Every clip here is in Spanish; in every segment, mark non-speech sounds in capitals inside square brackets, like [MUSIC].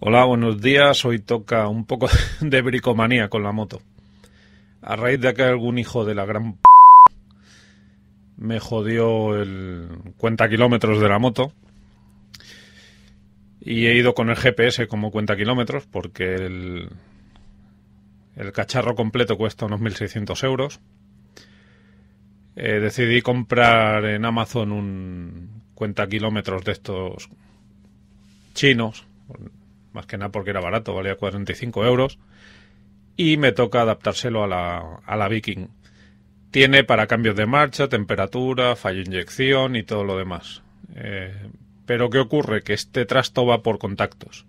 Hola, buenos días. Hoy toca un poco [LAUGHS] de bricomanía con la moto. A raíz de que algún hijo de la gran p... me jodió el cuenta kilómetros de la moto. Y he ido con el GPS como cuenta kilómetros porque el, el cacharro completo cuesta unos 1.600 euros. Eh, decidí comprar en Amazon un cuenta kilómetros de estos chinos más que nada porque era barato, valía 45 euros. Y me toca adaptárselo a la, a la Viking. Tiene para cambios de marcha, temperatura, fallo inyección y todo lo demás. Eh, pero ¿qué ocurre? Que este trasto va por contactos.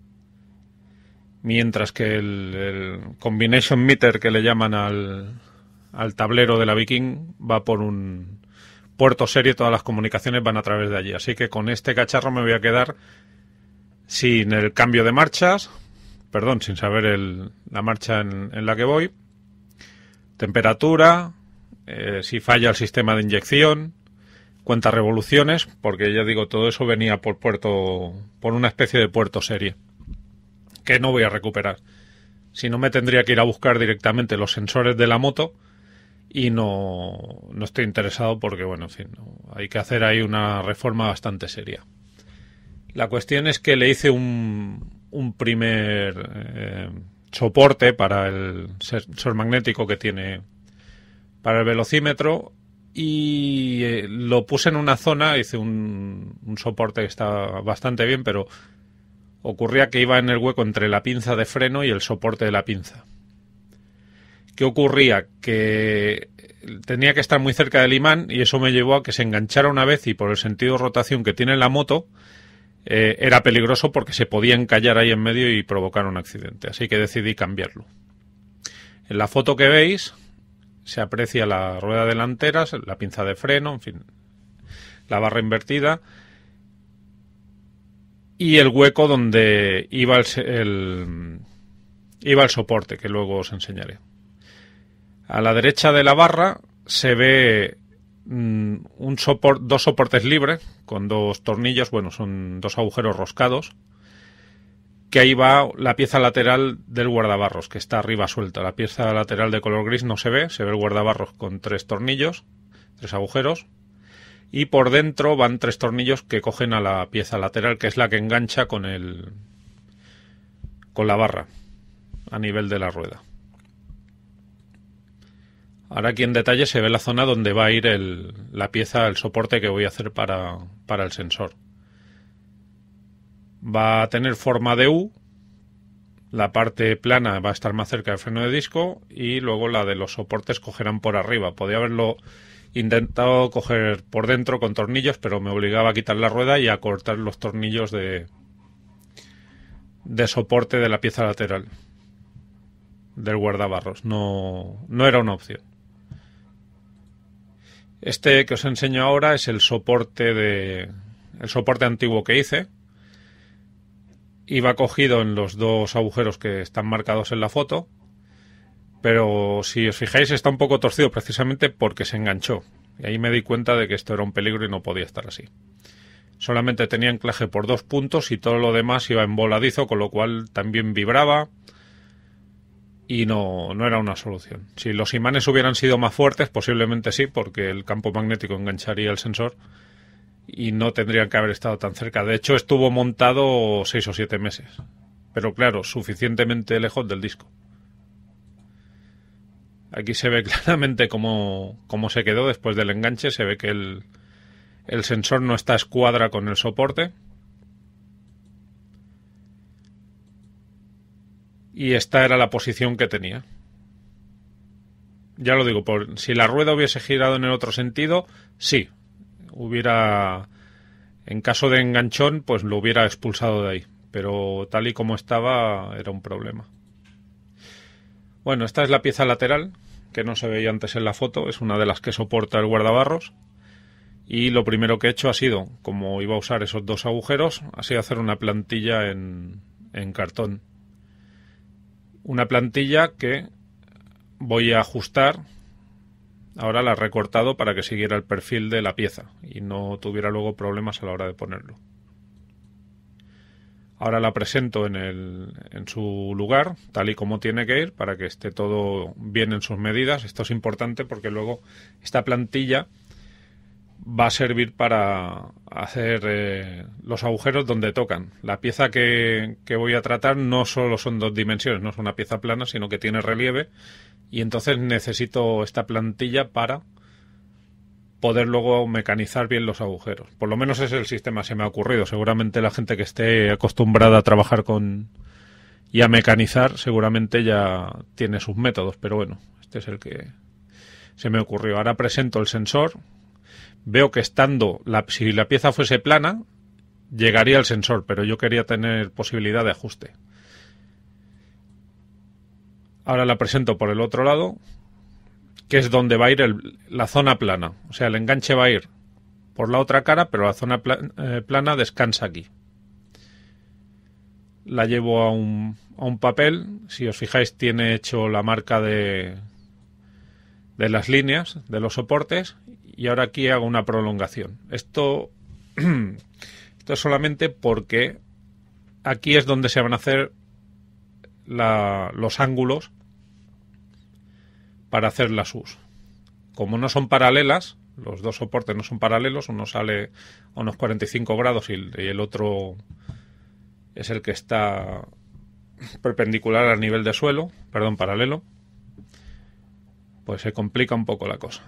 Mientras que el, combination meter que le llaman al, al tablero de la Viking va por un puerto serio, todas las comunicaciones van a través de allí. Así que con este cacharro me voy a quedar sin el cambio de marchas, perdón, sin saber la marcha en, la que voy, temperatura, eh, si falla el sistema de inyección, cuenta revoluciones, porque ya digo, todo eso venía por puerto, por una especie de puerto serie, que no voy a recuperar. Si no me tendría que ir a buscar directamente los sensores de la moto y no, no estoy interesado porque, bueno, en fin, hay que hacer ahí una reforma bastante seria. La cuestión es que le hice un, primer eh, soporte para el sensor magnético que tiene para el velocímetro y eh, lo puse en una zona, hice un, un soporte que está bastante bien, pero ocurría que iba en el hueco entre la pinza de freno y el soporte de la pinza. ¿Qué ocurría? Que tenía que estar muy cerca del imán y eso me llevó a que se enganchara una vez y por el sentido de rotación que tiene la moto, eh, era peligroso porque se podía encallar ahí en medio y provocar un accidente. Así que decidí cambiarlo. En la foto que veis se aprecia la rueda delantera, la pinza de freno, en fin, la barra invertida y el hueco donde iba el, iba el soporte que luego os enseñaré. A la derecha de la barra se ve Mm, un dos soportes libres con dos tornillos, bueno, son dos agujeros roscados, que ahí va la pieza lateral del guardabarros, que está arriba suelta. La pieza lateral de color gris no se ve, se ve el guardabarros con tres tornillos, tres agujeros, y por dentro van tres tornillos que cogen a la pieza lateral, que es la que engancha con el con la barra a nivel de la rueda. Ahora aquí en detalle se ve la zona donde va a ir la pieza, el soporte que voy a hacer para, el sensor. Va a tener forma de U, la parte plana va a estar más cerca del freno de disco y luego la de los soportes cogerán por arriba. Podía haberlo intentado coger por dentro con tornillos, pero me obligaba a quitar la rueda y a cortar los tornillos de, de soporte de la pieza lateral del guardabarros. No, no era una opción. Este que os enseño ahora es el soporte de el soporte antiguo que hice Iba cogido en los dos agujeros que están marcados en la foto. Pero si os fijáis está un poco torcido precisamente porque se enganchó. Y ahí me di cuenta de que esto era un peligro y no podía estar así. Solamente tenía anclaje por dos puntos y todo lo demás iba en voladizo, con lo cual también vibraba y no, no era una solución. Si los imanes hubieran sido más fuertes, posiblemente sí, porque el campo magnético engancharía el sensor y no tendrían que haber estado tan cerca. De hecho, estuvo montado seis o siete meses, pero claro, suficientemente lejos del disco. Aquí se ve [LAUGHS] claramente cómo, cómo se quedó después del enganche, se ve que el, el sensor no está escuadra con el soporte y esta era la posición que tenía. Ya lo digo, si la rueda hubiese girado en el otro sentido, sí, hubiera, en caso de enganchón, pues lo hubiera expulsado de ahí. Pero tal y como estaba, era un problema. Bueno, esta es la pieza lateral, que no se veía antes en la foto, es una de las que soporta el guardabarros. Y lo primero que he hecho ha sido, como iba a usar esos dos agujeros, ha sido hacer una plantilla en, en cartón una plantilla que voy a ajustar. Ahora la he recortado para que siguiera el perfil de la pieza y no tuviera luego problemas a la hora de ponerlo. Ahora la presento en, el, en su lugar, tal y como tiene que ir, para que esté todo bien en sus medidas. Esto es importante porque luego esta plantilla va a servir para hacer eh, los agujeros donde tocan. La pieza que, que, voy a tratar no solo son dos dimensiones, no es una pieza plana, sino que tiene relieve y entonces necesito esta plantilla para poder luego mecanizar bien los agujeros. Por lo menos ese es el sistema, se me ha ocurrido. Seguramente la gente que esté acostumbrada a trabajar con y a mecanizar seguramente ya tiene sus métodos, pero bueno, este es el que se me ocurrió. Ahora presento el sensor, veo que estando, la, si la pieza fuese plana, llegaría el sensor, pero yo quería tener posibilidad de ajuste. Ahora la presento por el otro lado, que es donde va a ir la zona plana. O sea, el enganche va a ir por la otra cara, pero la zona eh, plana descansa aquí. La llevo a un, a un papel. Si os fijáis, tiene hecho la marca de, de las líneas, de los soportes, y ahora aquí hago una prolongación. Esto, [CLEARS THROAT] esto es solamente porque aquí es donde se van a hacer los ángulos para hacer las U's. Como no son paralelas, los dos soportes no son paralelos, uno sale a unos 45 grados y el otro es el que está perpendicular al nivel de suelo, perdón, paralelo, pues se complica un poco la cosa.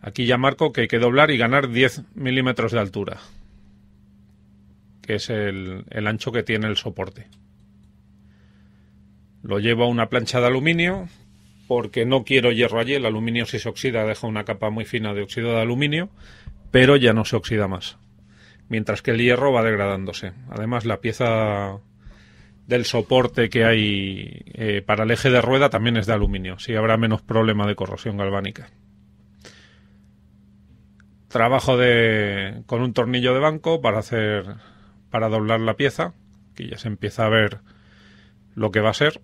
Aquí ya marco que hay que doblar y ganar 10 milímetros de altura, que es el, ancho que tiene el soporte. Lo llevo a una plancha de aluminio porque no quiero hierro allí. El aluminio si se oxida deja una capa muy fina de óxido de aluminio, pero ya no se oxida más. Mientras que el hierro va degradándose. Además, la pieza del soporte que hay eh, para el eje de rueda también es de aluminio, así habrá menos problema de corrosión galvánica trabajo de, con un tornillo de banco para hacer, para doblar la pieza, que ya se empieza a ver lo que va a ser.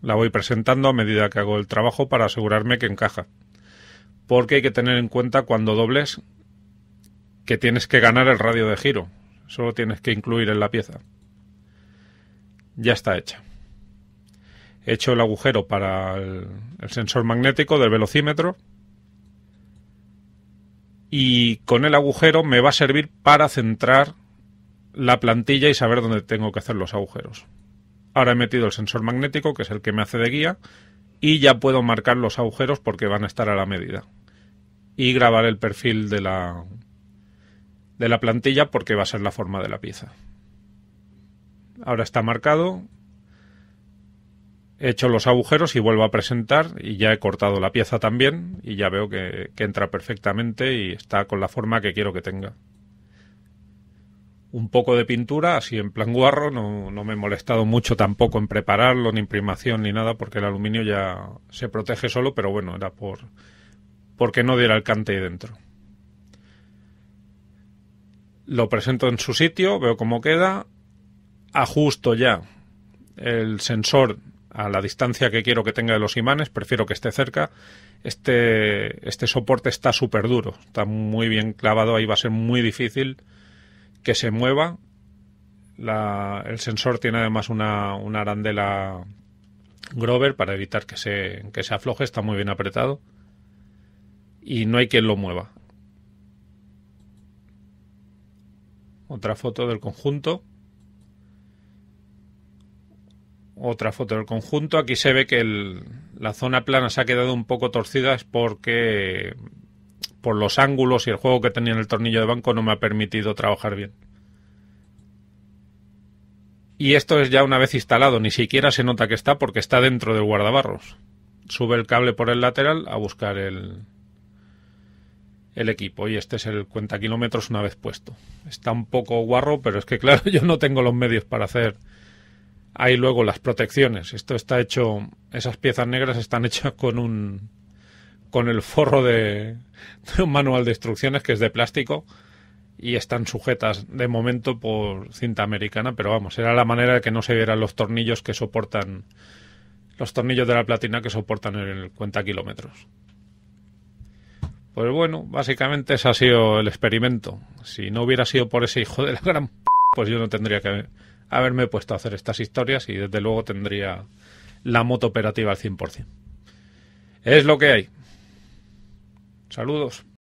La voy presentando a medida que hago el trabajo para asegurarme que encaja. Porque hay que tener en cuenta cuando dobles que tienes que ganar el radio de giro. Solo tienes que incluir en la pieza. Ya está hecha. He hecho el agujero para el sensor magnético del velocímetro y con el agujero me va a servir para centrar la plantilla y saber dónde tengo que hacer los agujeros. Ahora he metido el sensor magnético, que es el que me hace de guía, y ya puedo marcar los agujeros porque van a estar a la medida. Y grabar el perfil de la, de la plantilla porque va a ser la forma de la pieza. Ahora está marcado, he hecho los agujeros y vuelvo a presentar y ya he cortado la pieza también y ya veo que, entra perfectamente y está con la forma que quiero que tenga. Un poco de pintura, así en plan guarro, no, no me he molestado mucho tampoco en prepararlo, ni imprimación, ni nada, porque el aluminio ya se protege solo, pero bueno, era por porque no diera el cante ahí dentro. Lo presento en su sitio, veo cómo queda, ajusto ya el sensor a la distancia que quiero que tenga de los imanes, prefiero que esté cerca. Este, este soporte está súper duro, está muy bien clavado, ahí va a ser muy difícil que se mueva. el sensor tiene además una, arandela Grover para evitar que se, que se afloje, está muy bien apretado y no hay quien lo mueva. Otra foto del conjunto. Otra foto del conjunto. Aquí se ve que la zona plana se ha quedado un poco torcida es porque por los ángulos y el juego que tenía en el tornillo de banco no me ha permitido trabajar bien. Y esto es ya una vez instalado, ni siquiera se nota que está porque está dentro del guardabarros. Sube el cable por el lateral a buscar el, el equipo. Y este es el cuenta kilómetros una vez puesto. Está un poco guarro, pero es que claro, [LAUGHS] yo no tengo los medios para hacer hay luego las protecciones. Esto está hecho, esas piezas negras están hechas [LAUGHS] con un, con el forro de, un manual de instrucciones que es de plástico y están sujetas de momento por cinta americana, pero vamos, era la manera de que no se vieran los tornillos que soportan los tornillos de la platina que soportan el cuenta kilómetros. Pues bueno, básicamente ese ha sido el experimento. Si no hubiera sido por ese hijo de la gran pues yo no tendría que haberme puesto a hacer estas historias y desde luego tendría la moto operativa al 100%. Es lo que hay. Saludos.